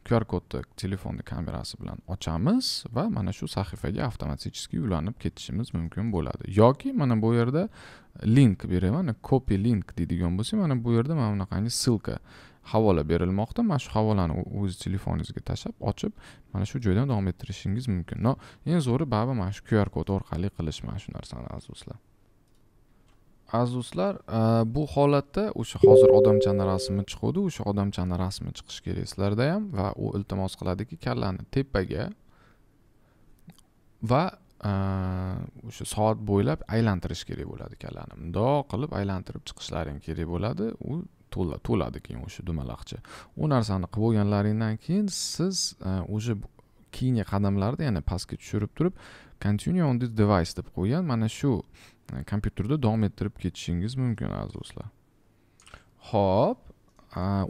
qr kodni telefonni kamerasi bilan ochamiz va mana shu sahifaga avtomatichески ulanib ketishimiz mumkin bo'ladi yoki mana bu yerda link beraman copy link deydigan bo'lsak mana bu yerda mana bunaqangi ссылка havola berilmoqda mana shu havolani o'z telefoningizga tashlab ochib mana shu joydan davom ettirishingiz mumkin no eng zo'ri baribir mana shu qr kod orqali qilish mana shu narsani aziz do'stlar aziz do'stlar e, bu holatda o'sha hozir odamchani rasmi chiquvdi o'sha odamchani rasmi chiqishi kerak sizlarda ham va u iltimos qiladiki kallani tepaga va e, o'sha soat bo'ylab aylantirish kerak bo'ladi kallani mundoq qilib aylantirib chiqishlaring kerak bo'ladi u to'ladi keyin o'sha dumalaqcha u narsani qilib bo'lganlaringdan keyin siz e, o'sha keyingi qadamlarda ya'ni pastga tushirib turib continue on this device deb qo'ygan mana shu E, kompyuterda davom ettirib ketishingiz mumkin aziz do'stlar ho'p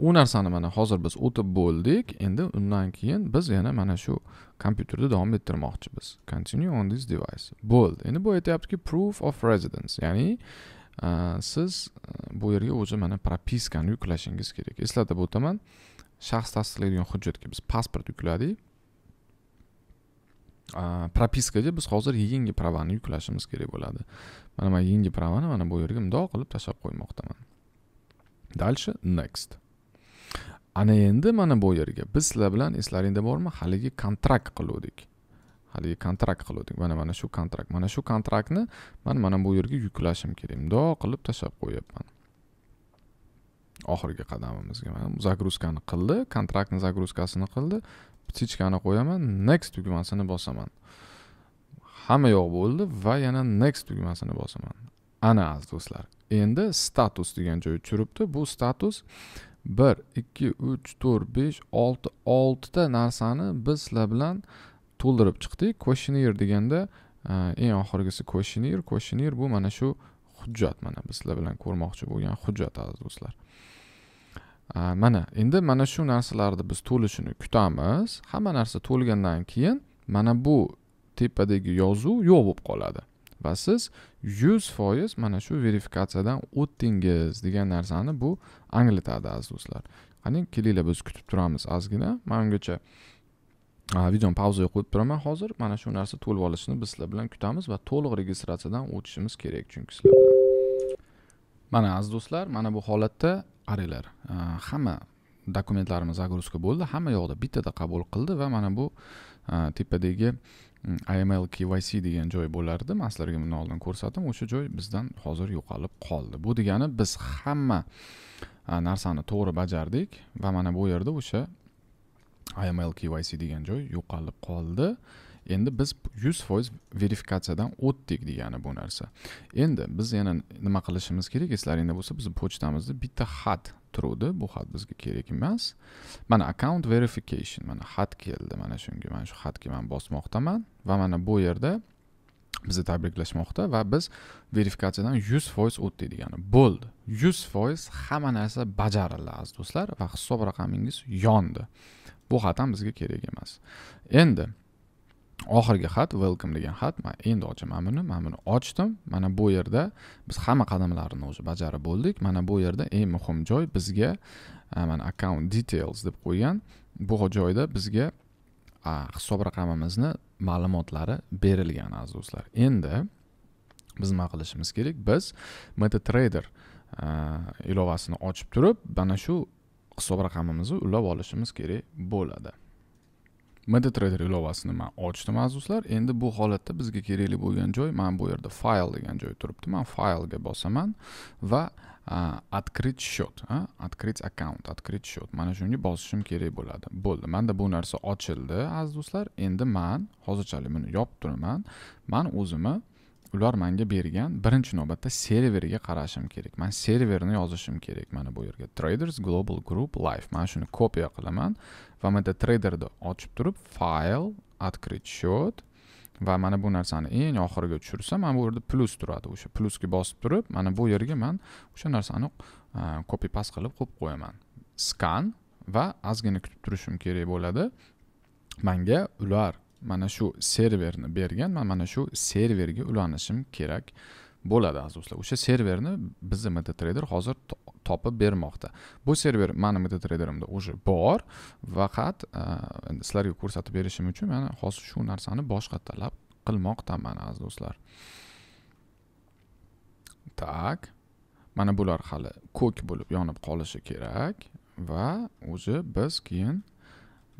u narsani mana hozir biz o'tib bo'ldik endi undan keyin biz yana mana shu kompyuterda davom ettirmoqchimiz continue on this device bo'ldi endi bu aytyaptiki proof of residence ya'ni uh, siz e, bu yerga o'zi mana propiskani yuklashingiz kerak eslatib o'taman shaxs tasdiqlaydigan hujjatga biz pasport yukladik propiskaga biz hozir yangi pravani yuklashimiz kerak bo'ladi mana man yangi pravani mana bu yerga mundoq qilib tashlab qo'ymoqdaman дальше next ana endi mana bu yerga biz sizlar bilan eslaringda bormi haligi kontrakt qiluvdik haligi kontrakt qiluvdik mana mana shu kontrakt mana shu kontraktni man mana bu yerga yuklashim kerak mundoq qilib tashlab qo'yyapman oxirgi qadamimizga mana загрузкani qildi kontraktni zagruzkasini qildi ptichkani qo'yaman next tugmasini bosaman hamma yoq bo'ldi va yana next tugmasini bosaman ana aziz do'stlar endi status degan joyi turibdi bu status bir ikki uch to'rt besh olti oltita narsani biz sizlar bilan to'ldirib chiqdik questionnaire deganda e, eng oxirgisi questionnaire questionnaire bu mana shu hujjat mana biz sizlar bilan ko'rmoqchi bo'lgan hujjat aziz do'stlar mana endi mana shu narsalarni biz to'lishini kutamiz hamma narsa to'lgandan keyin mana bu tepadagi yozuv yo'q bo'lib qoladi va siz yuz foiz mana shu verifikatsiyadan o'tdingiz degan narsani bu anglatadi aziz do'stlar qani kelinglar biz kutib turamiz ozgina man ungacha videoni pauzaga qo'yib turaman hozir mana shu narsa to'lib olishini biz sizlar bilan kutamiz va to'liq registratsiyadan o'tishimiz kerak chunki sizlar bilan mana aziz do'stlar mana bu holatda qaranglar hamma dokumentlarimiz загрузка bo'ldi hamma yoqda bittada qabul qildi va mana bu e, tepadagi iml kyc degan joy bo'lardi man sizlarga bundan oldin ko'rsatdim o'sha joy bizdan hozir yo'qolib qoldi bu degani biz hamma e, narsani to'g'ri bajardik va mana bu yerda o'sha iml kyc degan joy yo'qolib qoldi endi biz yuz foiz verifikatsiyadan o'tdik degani bu narsa endi biz yana nima qilishimiz kerak eslaringda bo'lsa bizni pochtamizda bitta xat turuvdi bu xat bizga kerak emas mana account verification mana xat keldi mana shunga mana shu xatga man bosmoqdaman va mana bu yerda bizni tabriklashmoqda va biz verifikatsiyadan yuz foiz o'tdik degani bo'ldi yuz foiz hamma narsa bajarildi aziz do'stlar va hisob raqamingiz yondi bu xat ham bizga kerak emas endi oxirgi xat welcome degan xat man endi ochaman buni man buni ochdim mana bu yerda biz hamma qadamlarni уже bajarib bo'ldik mana bu yerda eng muhim joy bizga mana account details deb qo'ygan bu joyda bizga hisob raqamimizni ma'lumotlari berilgan aziz do'stlar endi biz nima qilishimiz kerak biz metatrader ilovasini ochib turib mana shu hisob raqamimizni ulab olishimiz kerak bo'ladi MetaTrader ilovasi nima ochdim do'stlar endi bu holatda bizga kerakli bo'lgan joy mana bu yerda fayl degan joy turibdi man faylga bosaman va открыть счет открыть аккаунт открыть счет mana shunga bosishim kerak bo'ladi bo'ldi manda bu narsa ochildi aziz do'stlar endi man hozirchalik buni yopib turaman man o'zimni ular manga bergan birinchi navbatda serveriga qarashim kerak man serverni yozishim kerak mana bu yerga traders global group live mana shuni kopiya qilaman va mana traderni ochib turib fayl открыть счет va mana bu narsani eng oxiriga tushirsam mana bu yerda plus turadi o'sha plusga bosib turib mana bu yerga man o'sha narsani e, copy past qilib qo'yib qo'yaman skan va ozgina kutib turishim kerak bo'ladi manga ular mana shu serverni bergan man mana shu serverga ulanishim kerak bo'ladi aziz do'stlar o'sha serverni bizni metatrader hozir topib bermoqda bu server mani metatraderimda уже bor faqat e, endi sizlarga ko'rsatib berishim uchun mana hozir shu narsani boshqa talab qilmoqdaman aziz do'stlar tak mana bular hali ko'k bo'lib yonib qolishi kerak va o'zi biz keyin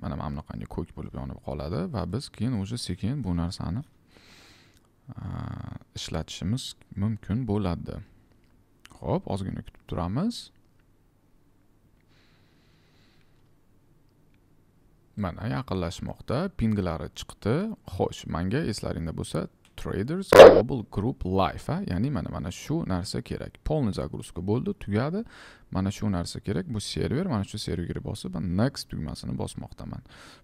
mana mana bunaqangi ko'k bo'lib yonib qoladi va biz keyin уже sekin bu narsani ishlatishimiz mumkin bo'ladi ho'p ozgina kutib turamiz mana yaqinlashmoqda pinglari chiqdi xo'sh manga eslaringda bo'lsa traders global group life ya'ni mana mana shu narsa kerak Polni загрузка bo'ldi tugadi mana shu narsa kerak bu server mana shu serverga bosib next tugmasini bosmoqdaman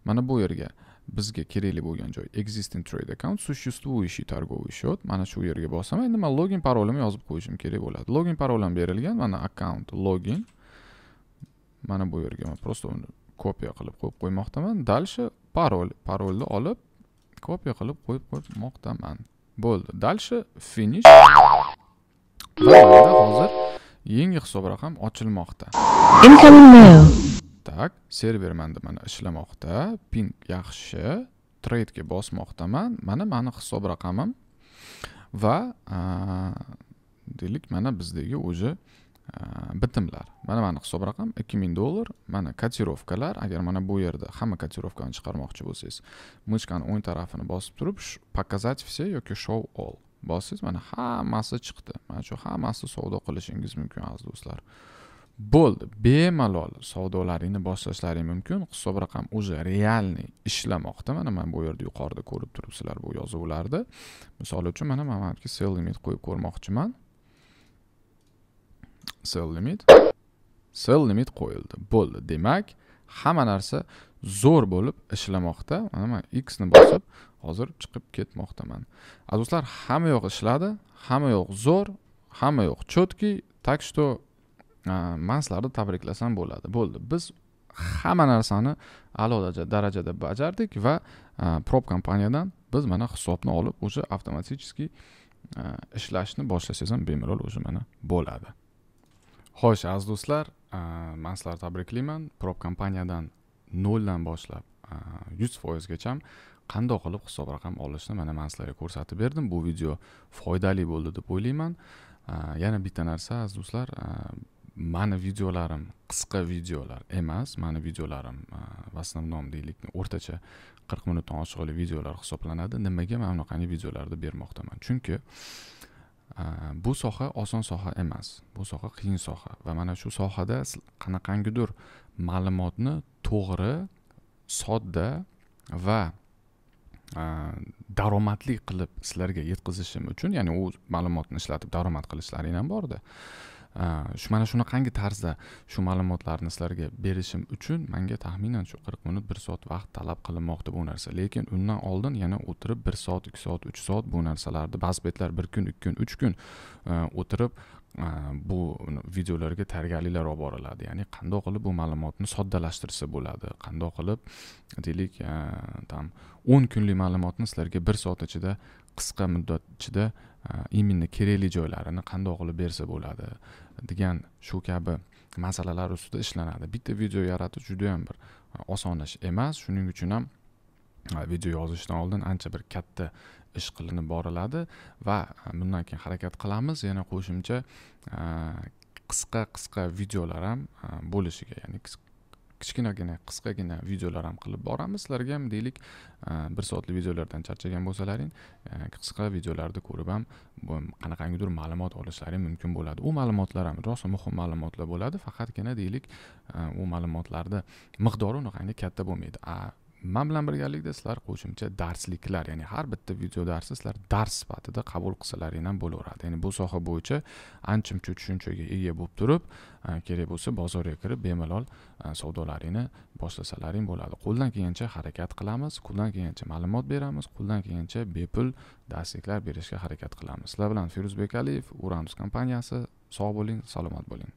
mana bu yerga bizga kerakli bo'lgan joy existing trade account существующий торговый счет mana shu yerga bossam endi man login parolimni yozib qo'yishim kerak bo'ladi login parolim berilgan mana account login mana bu yerga men просто kopiya qilib qo'yib qo'ymoqdaman дальше parol parolni olib kopya qilib qo'yib qo'ymoqdaman bo'ldi дальше finish hozir yangi hisob raqam ochilmoqda так server manda mana ishlamoqda ping yaxshi tradega bosmoqdaman mana mani hisob raqamim va deylik mana bizdagi уже bitimlar mana mani hisob raqam ikki ming dollar mana kotirovkalar agar mana bu yerda hamma kotirovkani chiqarmoqchi bo'lsangiz mышкаni o'ng tarafini bosib turib показать все yoki show all bossangiz mana hammasi chiqdi mana shu hammasi savdo qilishingiz mumkin aziz do'stlar bo'ldi bemalol savdolaringni boshlashlaring mumkin hisob raqam уже realniy ishlamoqda mana man bu yerda yuqorida ko'rib turibsizlar bu yozuvlarni misol uchun mana man, man, qo'yib ko'rmoqchiman sell limit sell limit qo'yildi bo'ldi demak hamma narsa zo'r bo'lib ishlamoqda mana man x ni bosib hozir chiqib ketmoqdaman aziz do'stlar hamma yoq ishladi hamma yoq zo'r hamma yoq четкий так что man sizlarni tabriklasam bo'ladi bo'ldi biz hamma narsani a'lo darajada bajardik va prop kompaniyadan biz mana hisobni olib уже avtomatichески ishlashni boshlasangiz ham bemalol уже mana bo'ladi xo'sh aziz do'stlar man sizlarni tabriklayman prop kompaniyadan noldan boshlab yuz foizgacha qandoq qilib hisob raqam olishni mana man sizlarga ko'rsatib berdim bu video foydali bo'ldi deb o'ylayman yana bitta narsa aziz do'stlar mani videolarim qisqa videolar emas mani videolarim в основном deylik o'rtacha qirq minutdan oshiqli videolar hisoblanadi nimaga man unaqangi videolarni bermoqdaman chunki Э, bu soha oson soha emas bu soha qiyin soha va mana shu sohada qanaqangidir ma'lumotni to'g'ri sodda va e, daromadli qilib sizlarga yetkazishim uchun ya'ni u ma'lumotni ishlatib daromad qilishlaring ham borda shu mana shunaqangi tarzda shu ma'lumotlarni sizlarga berishim uchun manga taxminan shu qirq minut bir soat vaqt talab qilinmoqda bu narsa lekin undan oldin yana o'tirib bir soat ikki soat uch soat bu narsalarni ba'zi betlar bir kun ikki kun uch kun e, o'tirib e, bu videolarga tayyorgarliklar olib boriladi ya'ni qandoq qilib bu ma'lumotni soddalashtirsa bo'ladi qandoq qilib deylik там e, o'n kunlik ma'lumotni sizlarga bir soat ichida qisqa muddat ichida Э, именно kerakli joylarini qandoq qilib bersa bo'ladi degan shu kabi masalalar ustida ishlanadi bitta video yaratish juda yam bir e, oson ish emas shuning uchun ham e, video yozishdan oldin ancha bir katta ish qilinib boriladi va e, bundan keyin harakat qilamiz yana qo'shimcha qisqa qisqa videolar ham bo'lishiga ya'ni kichkinagina qisqagina videolar ham qilib boramiz sizlarga ham deylik e, bir soatlik videolardan charchagan bo'lsalaring e, qisqa videolarni ko'rib ham qanaqangidir ma'lumot olishlaring mumkin bo'ladi u ma'lumotlar ham rosa muhim ma'lumotlar bo'ladi faqatgina deylik e, u ma'lumotlarni miqdori unaqangi katta bo'lmaydi man bilan birgalikda sizlar qo'shimcha darsliklar ya'ni har bitta video darsi sizlar dars sifatida qabul qilsalaring ham bo'laveradi ya'ni bu soha bo'yicha ancha muncha tushunchaga ega bo'lib turib e, kerak bo'lsa bozorga kirib bemalol e, savdolaringni boshlasalaring bo'ladi qo'ldan kelgancha harakat qilamiz qo'ldan kelgancha ma'lumot beramiz qo'ldan kelgancha bepul darsliklar berishga harakat qilamiz sizlar bilan Firuzbek aliyev uranus kompaniyasi sog' bo'ling salomat bo'ling